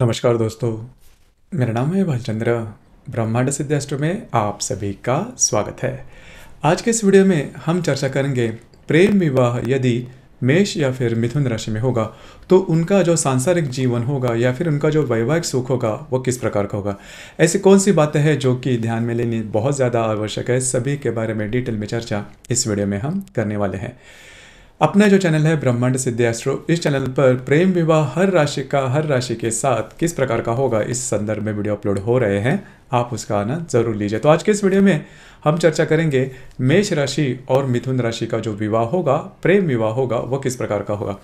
नमस्कार दोस्तों मेरा नाम है भालचंद्र ब्रह्मांड सिद्धास्त्र में आप सभी का स्वागत है आज के इस वीडियो में हम चर्चा करेंगे प्रेम विवाह यदि मेष या फिर मिथुन राशि में होगा तो उनका जो सांसारिक जीवन होगा या फिर उनका जो वैवाहिक सुख होगा वो किस प्रकार का होगा ऐसी कौन सी बातें हैं जो कि ध्यान में लेनी बहुत ज़्यादा आवश्यक है सभी के बारे में डिटेल में चर्चा इस वीडियो में हम करने वाले हैं अपना जो चैनल है ब्रह्मांड एस्ट्रो इस चैनल पर प्रेम विवाह हर राशि का हर राशि के साथ किस प्रकार का होगा इस संदर्भ में वीडियो अपलोड हो रहे हैं आप उसका आनंद जरूर लीजिए तो आज के इस वीडियो में हम चर्चा करेंगे मेष राशि और मिथुन राशि का जो विवाह होगा प्रेम विवाह होगा वह किस प्रकार का होगा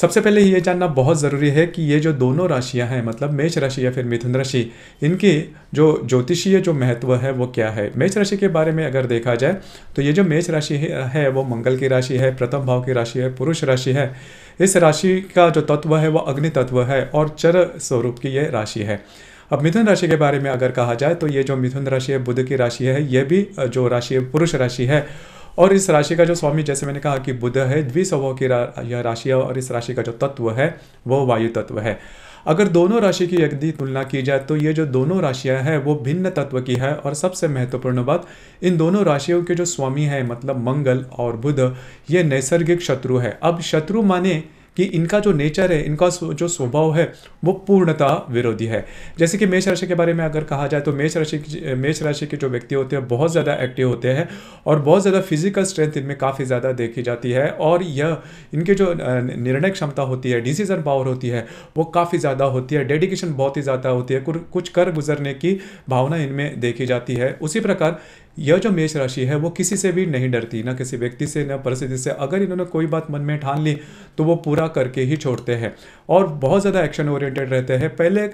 सबसे पहले ये जानना बहुत ज़रूरी है कि ये जो दोनों राशियाँ हैं मतलब मेष राशि या फिर मिथुन राशि इनकी जो ज्योतिषीय जो महत्व है वो क्या है मेष राशि के बारे में अगर देखा जाए तो ये जो मेष राशि है वो मंगल की राशि है प्रथम भाव की राशि है पुरुष राशि है इस राशि का जो तत्व है वो अग्नि तत्व है और चर स्वरूप की ये राशि है अब मिथुन राशि के बारे में अगर कहा जाए तो ये जो मिथुन राशि है बुध की राशि है ये भी जो राशि है पुरुष राशि है और इस राशि का जो स्वामी जैसे मैंने कहा कि बुध है द्विस्वभाव की रा, यह राशि और इस राशि का जो तत्व है वह वायु तत्व है अगर दोनों राशि की यदि तुलना की जाए तो ये जो दोनों राशियां हैं वो भिन्न तत्व की है और सबसे महत्वपूर्ण बात इन दोनों राशियों के जो स्वामी हैं मतलब मंगल और बुध ये नैसर्गिक शत्रु है अब शत्रु माने कि इनका जो नेचर है इनका जो स्वभाव है वो पूर्णता विरोधी है जैसे कि मेष राशि के बारे में अगर कहा जाए तो मेष राशि मेष राशि के जो व्यक्ति होते हैं बहुत ज़्यादा एक्टिव होते हैं और बहुत ज़्यादा फिजिकल स्ट्रेंथ इनमें काफ़ी ज़्यादा देखी जाती है और यह इनके जो निर्णय क्षमता होती है डिसीजन पावर होती है वो काफ़ी ज़्यादा होती है डेडिकेशन बहुत ही ज़्यादा होती है कुछ कर गुजरने की भावना इनमें देखी जाती है उसी प्रकार यह जो मेष राशि है वो किसी से भी नहीं डरती ना किसी व्यक्ति से ना परिस्थिति से अगर इन्होंने कोई बात मन में ठान ली तो वो पूरा करके ही छोड़ते हैं और बहुत ज़्यादा एक्शन ओरिएंटेड रहते हैं पहले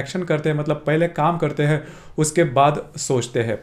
एक्शन करते हैं मतलब पहले काम करते हैं उसके बाद सोचते हैं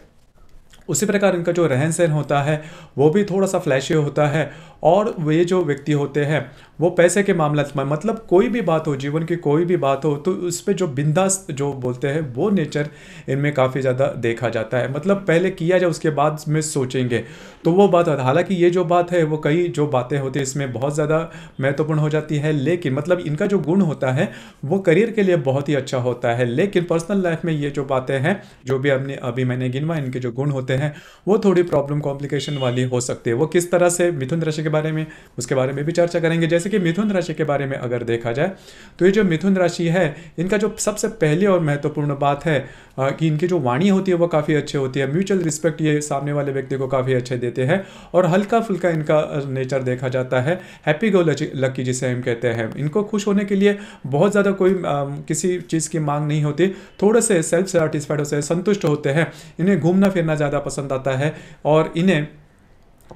उसी प्रकार इनका जो रहन सहन होता है वो भी थोड़ा सा फ्लैशी होता है और वे जो व्यक्ति होते हैं वो पैसे के मामला में मतलब कोई भी बात हो जीवन की कोई भी बात हो तो उस पर जो बिंदास जो बोलते हैं वो नेचर इनमें काफ़ी ज़्यादा देखा जाता है मतलब पहले किया जाए उसके बाद में सोचेंगे तो वो बात हालांकि ये जो बात है वो कई जो बातें होती है इसमें बहुत ज़्यादा महत्वपूर्ण हो जाती है लेकिन मतलब इनका जो गुण होता है वो करियर के लिए बहुत ही अच्छा होता है लेकिन पर्सनल लाइफ में ये जो बातें हैं जो भी हमने अभी मैंने गिनवा इनके जो गुण होते हैं वो थोड़ी प्रॉब्लम कॉम्प्लिकेशन वाली हो सकती है वो किस तरह से मिथुन राशि के बारे में उसके बारे में भी चर्चा करेंगे जैसे कि मिथुन राशि के बारे में अगर देखा जाए तो ये जो मिथुन राशि है इनका जो सबसे पहली और महत्वपूर्ण बात है कि इनकी जो वाणी होती है वो काफ़ी अच्छी होती है म्यूचुअल रिस्पेक्ट ये सामने वाले व्यक्ति को काफ़ी अच्छे देते हैं और हल्का फुल्का इनका नेचर देखा जाता है हैप्पी गो लक्की जिसे हम कहते हैं इनको खुश होने के लिए बहुत ज़्यादा कोई किसी चीज़ की मांग नहीं होती थोड़े से सेल्फ सेटिस्फाइड होते हैं संतुष्ट होते हैं इन्हें घूमना फिरना ज़्यादा पसंद आता है और इन्हें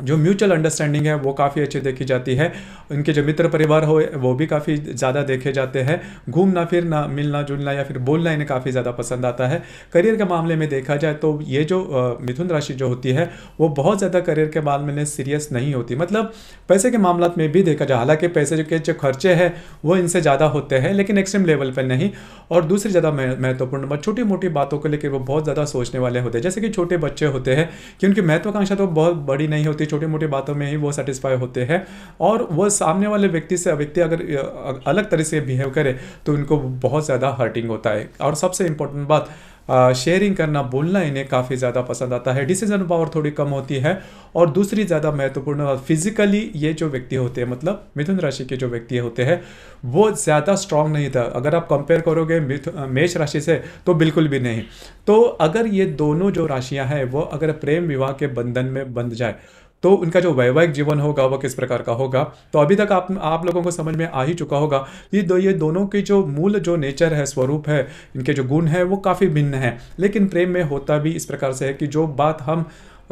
जो म्यूचुअल अंडरस्टैंडिंग है वो काफ़ी अच्छी देखी जाती है उनके जो मित्र परिवार हो वो भी काफ़ी ज़्यादा देखे जाते हैं घूमना फिरना मिलना जुलना या फिर बोलना इन्हें काफ़ी ज़्यादा पसंद आता है करियर के मामले में देखा जाए तो ये जो मिथुन राशि जो होती है वो बहुत ज़्यादा करियर के मामले में सीरियस नहीं होती मतलब पैसे के मामला में भी देखा जाए हालांकि पैसे के जो खर्चे हैं वो इनसे ज़्यादा होते हैं लेकिन एक्सट्रीम लेवल पर नहीं और दूसरी ज़्यादा महत्वपूर्ण बात छोटी मोटी बातों को लेकर वो बहुत ज़्यादा सोचने वाले होते हैं जैसे कि छोटे बच्चे होते हैं कि उनकी महत्वाकांक्षा तो बहुत बड़ी नहीं होती होती है छोटी मोटी बातों में ही वो सेटिस्फाई होते हैं और वो सामने वाले व्यक्ति से व्यक्ति अगर अलग तरह से बिहेव करे तो उनको बहुत ज़्यादा हर्टिंग होता है और सबसे इंपॉर्टेंट बात शेयरिंग करना बोलना इन्हें काफ़ी ज़्यादा पसंद आता है डिसीजन पावर थोड़ी कम होती है और दूसरी ज़्यादा महत्वपूर्ण बात फिजिकली ये जो व्यक्ति होते हैं मतलब मिथुन राशि के जो व्यक्ति होते हैं वो ज़्यादा स्ट्रांग नहीं था अगर आप कंपेयर करोगे मेष राशि से तो बिल्कुल भी नहीं तो अगर ये दोनों जो राशियाँ हैं वो अगर प्रेम विवाह के बंधन में बंध जाए तो उनका जो वैवाहिक जीवन होगा वह किस प्रकार का होगा तो अभी तक आप आप लोगों को समझ में आ ही चुका होगा ये दो ये दोनों के जो मूल जो नेचर है स्वरूप है इनके जो गुण है वो काफ़ी भिन्न है लेकिन प्रेम में होता भी इस प्रकार से है कि जो बात हम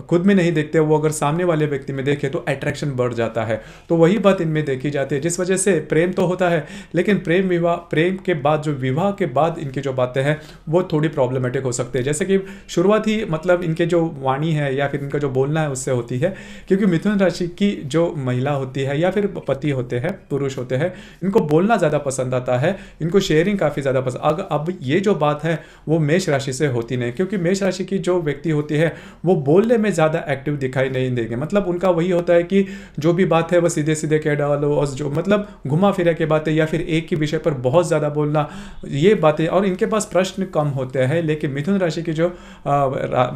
खुद में नहीं देखते वो अगर सामने वाले व्यक्ति में देखे तो अट्रैक्शन बढ़ जाता है तो वही बात इनमें देखी जाती है जिस वजह से प्रेम तो होता है लेकिन प्रेम विवाह प्रेम के बाद जो विवाह के बाद इनकी जो बातें हैं वो थोड़ी प्रॉब्लमेटिक हो सकती है जैसे कि शुरुआत ही मतलब इनके जो वाणी है या फिर इनका जो बोलना है उससे होती है क्योंकि मिथुन राशि की जो महिला होती है या फिर पति होते हैं पुरुष होते हैं इनको बोलना ज़्यादा पसंद आता है इनको शेयरिंग काफ़ी ज़्यादा पसंद अगर अब ये जो बात है वो मेष राशि से होती नहीं क्योंकि मेष राशि की जो व्यक्ति होती है वो बोलने में में ज़्यादा एक्टिव दिखाई नहीं देंगे मतलब उनका वही होता है कि जो भी बात है वह सीधे सीधे कह डालो और जो मतलब घुमा फिरा के बातें या फिर एक ही विषय पर बहुत ज़्यादा बोलना ये बातें और इनके पास प्रश्न कम होते हैं लेकिन मिथुन राशि की जो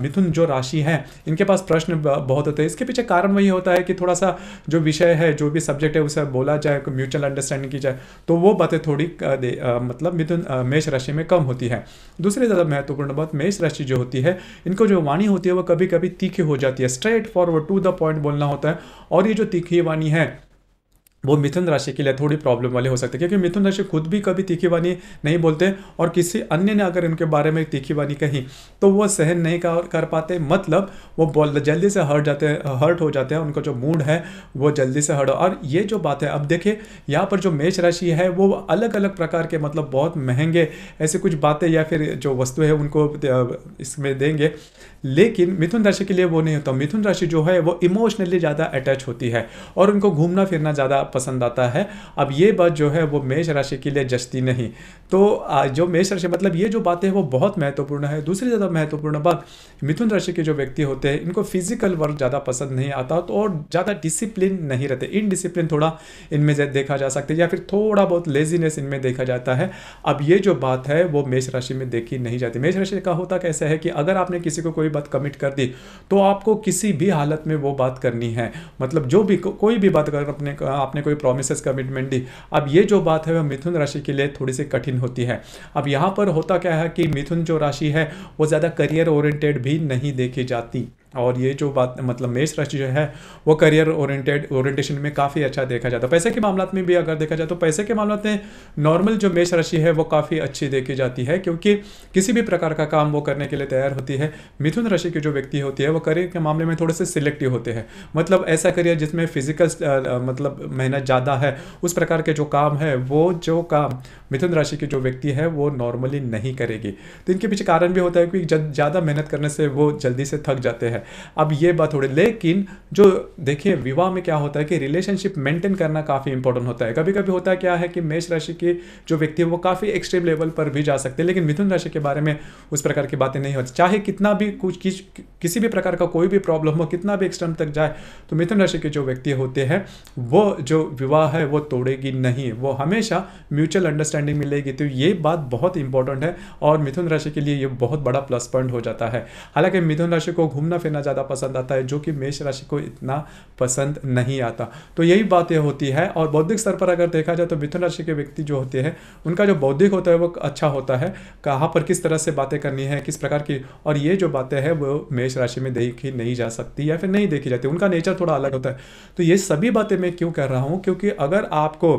मिथुन जो राशि है इनके पास प्रश्न बहुत होते हैं इसके पीछे कारण वही होता है कि थोड़ा सा जो विषय है जो भी सब्जेक्ट है उसे बोला जाए म्यूचुअल अंडरस्टैंडिंग की जाए तो वो बातें थोड़ी मतलब मिथुन मेष राशि में कम होती है दूसरी ज़्यादा महत्वपूर्ण बात मेष राशि जो होती है इनको जो वाणी होती है वो कभी कभी तीखी तीखी हो जाती है straight forward to the point बोलना होता है और ये जो तीखी वाणी है वो मिथुन राशि के लिए थोड़ी प्रॉब्लम वाले हो सकते हैं क्योंकि मिथुन राशि खुद भी कभी तीखी वाणी नहीं बोलते और किसी अन्य ने अगर उनके बारे में तीखी वाणी कही तो वो सहन नहीं कर कर पाते मतलब वो बोल जल्दी से हर्ट जाते हैं हर्ट हो जाते हैं उनका जो मूड है वो जल्दी से हर्ट और ये जो बात है अब देखिए यहाँ पर जो मेष राशि है वो अलग अलग प्रकार के मतलब बहुत महंगे ऐसे कुछ बातें या फिर जो वस्तु है उनको इसमें देंगे लेकिन मिथुन राशि के लिए वो नहीं होता मिथुन राशि जो है वो इमोशनली ज़्यादा अटैच होती है और उनको घूमना फिरना ज़्यादा पसंद आता है अब ये बात जो है वो मेष राशि के लिए जस्ती नहीं तो जो मेष राशि मतलब ये जो बातें हैं वो बहुत महत्वपूर्ण है दूसरी ज़्यादा महत्वपूर्ण बात मिथुन राशि के जो व्यक्ति होते हैं इनको फिजिकल वर्क ज़्यादा पसंद नहीं आता तो और ज़्यादा डिसिप्लिन नहीं रहते इनडिसिप्लिन थोड़ा इनमें देखा जा सकता है या फिर थोड़ा बहुत लेजीनेस इनमें देखा जाता है अब ये जो बात है वो मेष राशि में देखी नहीं जाती मेष राशि का होता कैसा है कि अगर आपने किसी को कोई बात कमिट कर दी तो आपको किसी भी हालत में वो बात करनी है मतलब जो भी को, कोई भी बात अगर अपने आपने कोई प्रोमिस कमिटमेंट दी अब ये जो बात है वह मिथुन राशि के लिए थोड़ी सी कठिन होती है अब यहाँ पर होता क्या है कि मिथुन जो राशि है वो ज़्यादा करियर ओरिएंटेड भी नहीं देखी जाती और ये जो बात मतलब मेष राशि जो है वो करियर ओरिएंटेड ओरिएंटेशन में काफ़ी अच्छा देखा जाता है पैसे के मामला में भी अगर देखा जाए तो पैसे के मामला में नॉर्मल जो मेष राशि है वो काफ़ी अच्छी देखी जाती है क्योंकि किसी भी प्रकार का काम वो करने के लिए तैयार होती है मिथुन राशि की जो व्यक्ति होती है वो करियर के मामले में थोड़े से सिलेक्टिव होते हैं मतलब ऐसा करियर जिसमें फिजिकल मतलब मेहनत ज़्यादा है उस प्रकार के जो काम है वो जो काम मिथुन राशि की जो व्यक्ति है वो नॉर्मली नहीं करेगी तो इनके पीछे कारण भी होता है कि ज़्यादा मेहनत करने से वो जल्दी से थक जाते हैं है अब ये बात हो रही लेकिन जो देखिए विवाह में क्या होता है कि रिलेशनशिप मेंटेन करना काफ़ी इंपॉर्टेंट होता है कभी कभी होता क्या है कि मेष राशि के जो व्यक्ति है वो काफ़ी एक्सट्रीम लेवल पर भी जा सकते हैं लेकिन मिथुन राशि के बारे में उस प्रकार की बातें नहीं होती चाहे कितना भी कुछ कि, किसी भी प्रकार का कोई भी प्रॉब्लम हो कितना भी एक्सट्रीम तक जाए तो मिथुन राशि के जो व्यक्ति होते हैं वो जो विवाह है वो तोड़ेगी नहीं वो हमेशा म्यूचुअल अंडरस्टैंडिंग मिलेगी तो ये बात बहुत इंपॉर्टेंट है और मिथुन राशि के लिए ये बहुत बड़ा प्लस पॉइंट हो जाता है हालांकि मिथुन राशि को घूमना फिर करना ज़्यादा पसंद आता है जो कि मेष राशि को इतना पसंद नहीं आता तो यही बातें होती है और बौद्धिक स्तर पर अगर देखा जाए तो मिथुन राशि के व्यक्ति जो होते हैं उनका जो बौद्धिक होता है वो अच्छा होता है कहाँ पर किस तरह से बातें करनी है किस प्रकार की और ये जो बातें हैं वो मेष राशि में देखी नहीं जा सकती या फिर नहीं देखी जाती उनका नेचर थोड़ा अलग होता है तो ये सभी बातें मैं क्यों कह रहा हूँ क्योंकि अगर आपको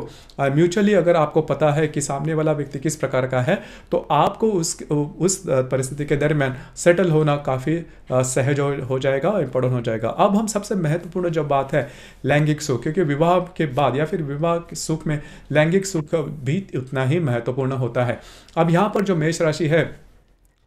म्यूचुअली अगर आपको पता है कि सामने वाला व्यक्ति किस प्रकार का है तो आपको उस उस परिस्थिति के दरमियान सेटल होना काफ़ी सहज हो जाएगा और इम्पोर्टेंट हो जाएगा अब हम सबसे महत्वपूर्ण जो बात है लैंगिक सुख क्योंकि विवाह के बाद या फिर विवाह के सुख में लैंगिक सुख भी उतना ही महत्वपूर्ण होता है अब यहाँ पर जो मेष राशि है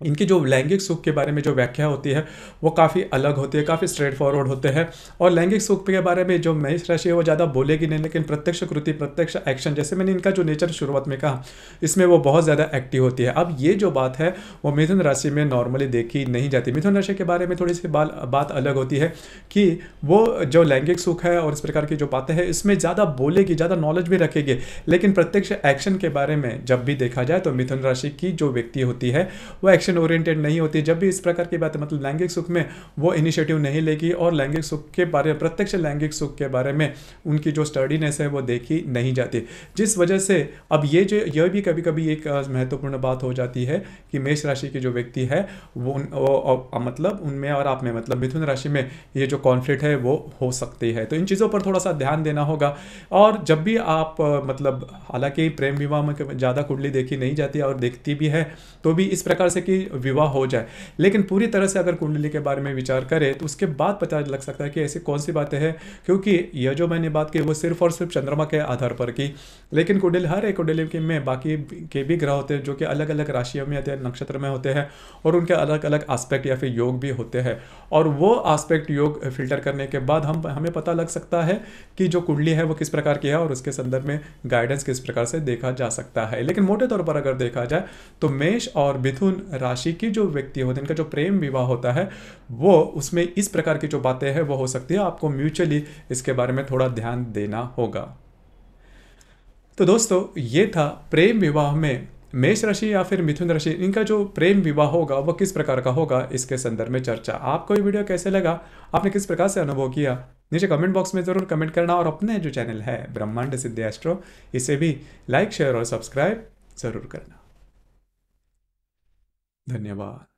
इनकी जो लैंगिक सुख के बारे में जो व्याख्या होती है वो काफ़ी अलग होती है काफ़ी स्ट्रेट फॉरवर्ड होते हैं और लैंगिक सुख के बारे में जो मेष राशि है वो ज़्यादा बोलेगी नहीं लेकिन प्रत्यक्ष कृति प्रत्यक्ष एक्शन जैसे मैंने इनका जो नेचर शुरुआत में कहा इसमें वो बहुत ज़्यादा एक्टिव होती है अब ये जो बात है वो मिथुन राशि में नॉर्मली देखी नहीं जाती मिथुन राशि के बारे में थोड़ी सी बात अलग होती है कि वो जो लैंगिक सुख है और इस प्रकार की जो बातें हैं इसमें ज़्यादा बोलेगी ज़्यादा नॉलेज भी रखेगी लेकिन प्रत्यक्ष एक्शन के बारे में जब भी देखा जाए तो मिथुन राशि की जो व्यक्ति होती है वो एक्शन ओरिएंटेड नहीं होती जब भी इस प्रकार की बात मतलब लैंगिक सुख में वो इनिशिएटिव नहीं लेगी और लैंगिक सुख के बारे में प्रत्यक्ष लैंगिक सुख के बारे में उनकी जो स्टडीनेस है वो देखी नहीं जाती जिस वजह से अब ये जो यह भी कभी कभी एक महत्वपूर्ण बात हो जाती है कि मेष राशि के जो व्यक्ति है वो, वो, वो मतलब उनमें और आप में मतलब मिथुन राशि में ये जो कॉन्फ्लिक्ट है वो हो सकती है तो इन चीज़ों पर थोड़ा सा ध्यान देना होगा और जब भी आप मतलब हालांकि प्रेम विवाह में ज़्यादा कुंडली देखी नहीं जाती और देखती भी है तो भी इस प्रकार से कि विवाह हो जाए लेकिन पूरी तरह से अगर कुंडली के बारे में विचार करें तो उसके बाद पता लग सकता है कि ऐसी कौन सी बातें हैं क्योंकि यह जो मैंने बात की वो सिर्फ और सिर्फ चंद्रमा के आधार पर की लेकिन कुंडली हर एक कुंडली के में बाकी के भी ग्रह होते हैं जो कि अलग अलग राशियों में होते तो हैं नक्षत्र में होते हैं और उनके अलग अलग आस्पेक्ट या फिर योग भी होते हैं और वो आस्पेक्ट योग फिल्टर करने के बाद हम हमें पता लग सकता है कि जो कुंडली है वो किस प्रकार की है और उसके संदर्भ में गाइडेंस किस प्रकार से देखा जा सकता है लेकिन मोटे तौर पर अगर देखा जाए तो मेष और मिथुन राशि की जो व्यक्ति होते हैं इनका जो प्रेम विवाह होता है वो उसमें इस प्रकार की जो बातें हैं वो हो सकती है आपको म्यूचुअली इसके बारे में थोड़ा ध्यान देना होगा तो दोस्तों ये था प्रेम विवाह में मेष राशि या फिर मिथुन राशि इनका जो प्रेम विवाह होगा वह किस प्रकार का होगा इसके संदर्भ में चर्चा आपको ये वीडियो कैसे लगा आपने किस प्रकार से अनुभव किया नीचे कमेंट बॉक्स में ज़रूर कमेंट करना और अपने जो चैनल है ब्रह्मांड सिद्धि एस्ट्रो इसे भी लाइक शेयर और सब्सक्राइब ज़रूर करना धन्यवाद